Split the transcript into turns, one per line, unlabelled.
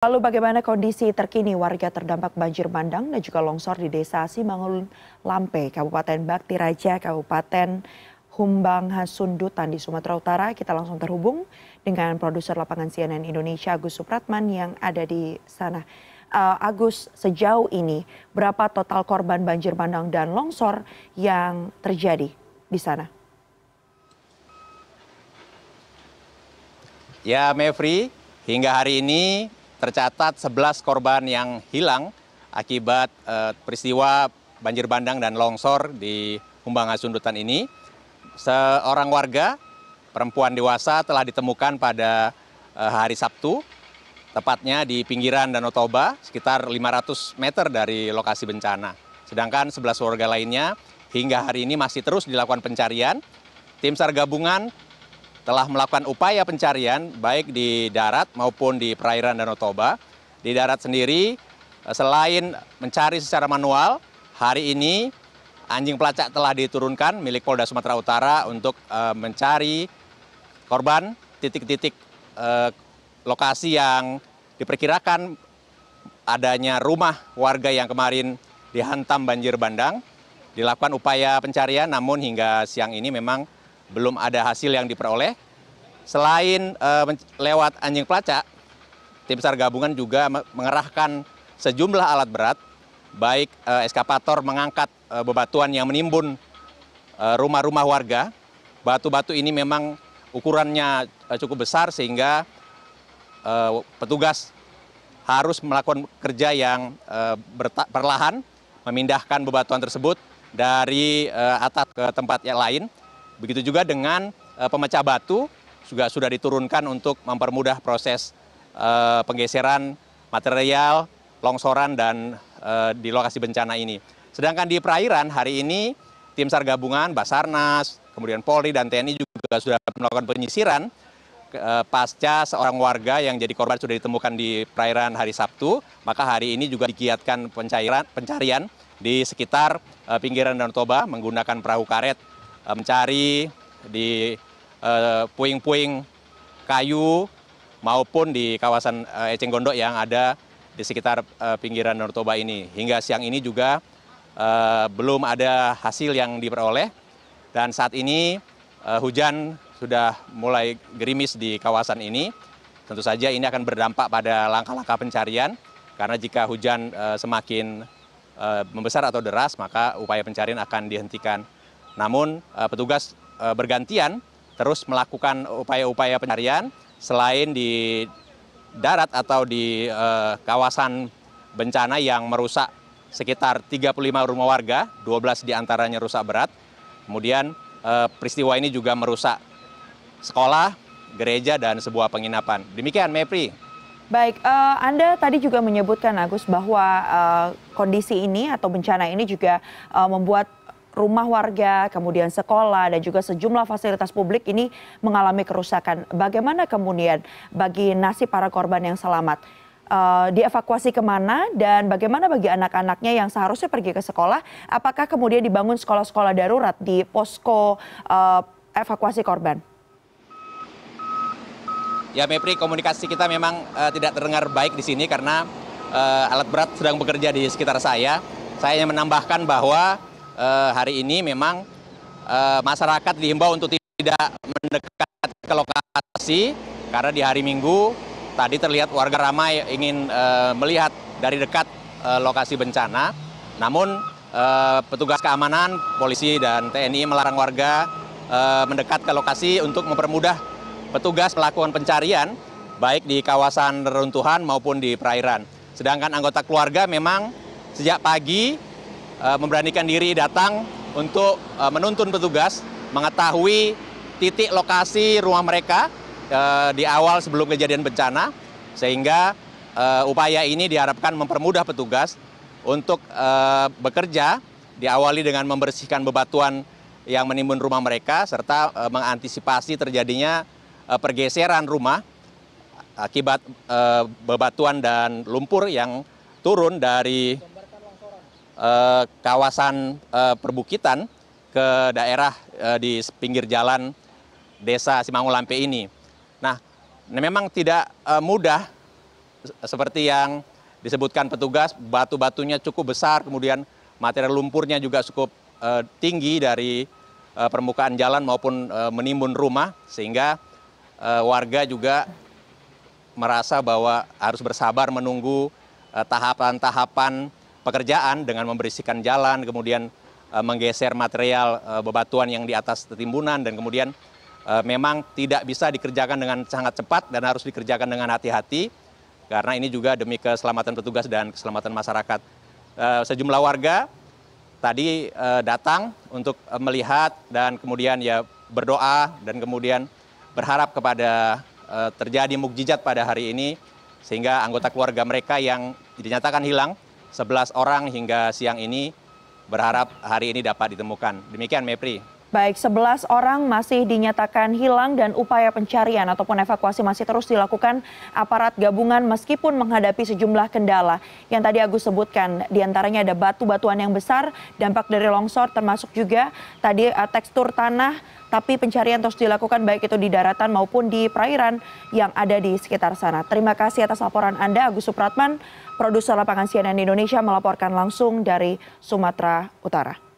Lalu bagaimana kondisi terkini warga terdampak banjir bandang dan juga longsor di Desa Simangun Lampe, Kabupaten Bakti Raja, Kabupaten Humbang Hasundutan di Sumatera Utara. Kita langsung terhubung dengan produser lapangan CNN Indonesia Agus Supratman yang ada di sana. Eh, Agus, sejauh ini berapa total korban banjir bandang dan longsor yang terjadi di sana?
Ya, Mevri, hingga hari ini tercatat 11 korban yang hilang akibat eh, peristiwa banjir bandang dan longsor di Humbang Sundutan ini. Seorang warga perempuan dewasa telah ditemukan pada eh, hari Sabtu tepatnya di pinggiran Danau Toba sekitar 500 meter dari lokasi bencana. Sedangkan 11 warga lainnya hingga hari ini masih terus dilakukan pencarian. Tim SAR gabungan telah melakukan upaya pencarian baik di darat maupun di perairan Danau Toba. Di darat sendiri eh, selain mencari secara manual, hari ini anjing pelacak telah diturunkan milik Polda Sumatera Utara untuk uh, mencari korban titik-titik uh, lokasi yang diperkirakan adanya rumah warga yang kemarin dihantam banjir bandang. Dilakukan upaya pencarian namun hingga siang ini memang belum ada hasil yang diperoleh. Selain uh, lewat anjing pelacak, tim SAR gabungan juga mengerahkan sejumlah alat berat, baik uh, eskapator mengangkat uh, bebatuan yang menimbun rumah-rumah warga. Batu-batu ini memang ukurannya cukup besar sehingga petugas harus melakukan kerja yang perlahan memindahkan bebatuan tersebut dari atas ke tempat yang lain begitu juga dengan eh, pemecah batu juga sudah diturunkan untuk mempermudah proses eh, penggeseran material longsoran dan eh, di lokasi bencana ini. Sedangkan di perairan hari ini tim SAR gabungan Basarnas, kemudian Polri dan TNI juga sudah melakukan penyisiran pasca seorang warga yang jadi korban sudah ditemukan di perairan hari Sabtu, maka hari ini juga digiatkan pencairan, pencarian di sekitar pinggiran Danau Toba menggunakan perahu karet Eh, mencari di eh, puing-puing kayu maupun di kawasan eh, Eceng Gondok yang ada di sekitar pinggiran Toba ini. Hingga siang ini juga belum ada hasil yang diperoleh dan saat ini hujan sudah mulai gerimis di kawasan ini. Tentu saja ini akan berdampak pada langkah-langkah pencarian karena jika hujan semakin membesar atau deras maka upaya pencarian akan dihentikan namun eh, petugas eh, bergantian terus melakukan upaya upaya pencarian selain di darat atau di eh, kawasan bencana yang merusak sekitar 35 rumah warga, 12 diantaranya rusak berat. Kemudian peristiwa ini juga merusak sekolah, gereja, dan sebuah penginapan. Demikian, Mepri. Baik, uh,
Anda tadi juga menyebutkan Agus bahwa uh, kondisi ini atau bencana ini juga uh, membuat rumah warga, kemudian sekolah dan juga sejumlah fasilitas publik ini mengalami kerusakan. Bagaimana kemudian bagi nasib para korban yang selamat? Uh, dievakuasi kemana dan bagaimana bagi anak-anaknya yang seharusnya pergi ke sekolah? Apakah kemudian dibangun sekolah-sekolah darurat di posko uh, evakuasi korban?
Ya Mepri, komunikasi kita memang uh, tidak terdengar baik di sini karena uh, alat berat sedang bekerja di sekitar saya. Saya menambahkan bahwa Eh, hari ini memang eh, masyarakat dihimbau untuk tidak mendekat ke lokasi karena di hari Minggu tadi terlihat warga ramai ingin eh, melihat dari dekat lokasi bencana. Namun petugas keamanan, polisi dan TNI melarang warga mendekat ke lokasi untuk mempermudah petugas melakukan pencarian baik di kawasan reruntuhan maupun di perairan. Sedangkan anggota keluarga memang sejak pagi Eh, memberanikan diri datang untuk eh, menuntun petugas mengetahui titik lokasi rumah mereka eh, di awal sebelum kejadian bencana sehingga upaya ini diharapkan mempermudah petugas untuk bekerja diawali dengan membersihkan bebatuan yang menimbun rumah mereka serta mengantisipasi terjadinya pergeseran rumah akibat bebatuan dan lumpur yang turun dari Eh, kawasan eh, perbukitan ke daerah eh, di pinggir jalan desa Simangulampe ini. Nah, memang tidak mudah seperti yang disebutkan petugas, batu-batunya cukup besar, kemudian material lumpurnya juga cukup tinggi dari permukaan jalan maupun menimbun rumah, sehingga warga juga merasa bahwa harus bersabar menunggu tahapan-tahapan pekerjaan dengan membersihkan jalan, kemudian eh, menggeser material eh, bebatuan yang di atas timbunan dan kemudian eh, memang tidak bisa dikerjakan dengan sangat cepat dan harus dikerjakan dengan hati-hati karena ini juga demi keselamatan petugas dan keselamatan masyarakat. Sejumlah warga tadi datang untuk melihat dan kemudian ya berdoa dan kemudian berharap kepada terjadi mukjizat pada hari ini sehingga anggota keluarga mereka yang dinyatakan hilang sebelas orang hingga siang ini berharap hari ini dapat ditemukan. Demikian Mepri.
Baik, 11 orang masih dinyatakan hilang dan upaya pencarian ataupun evakuasi masih terus dilakukan aparat gabungan meskipun menghadapi sejumlah kendala yang tadi Agus sebutkan. Di antaranya ada batu-batuan yang besar, dampak dari longsor termasuk juga tadi eh, tekstur tanah, tapi pencarian terus dilakukan baik itu di daratan maupun di perairan yang ada di sekitar sana. Terima kasih atas laporan Anda Agus Supratman, produser lapangan CNN Indonesia melaporkan langsung dari Sumatera Utara.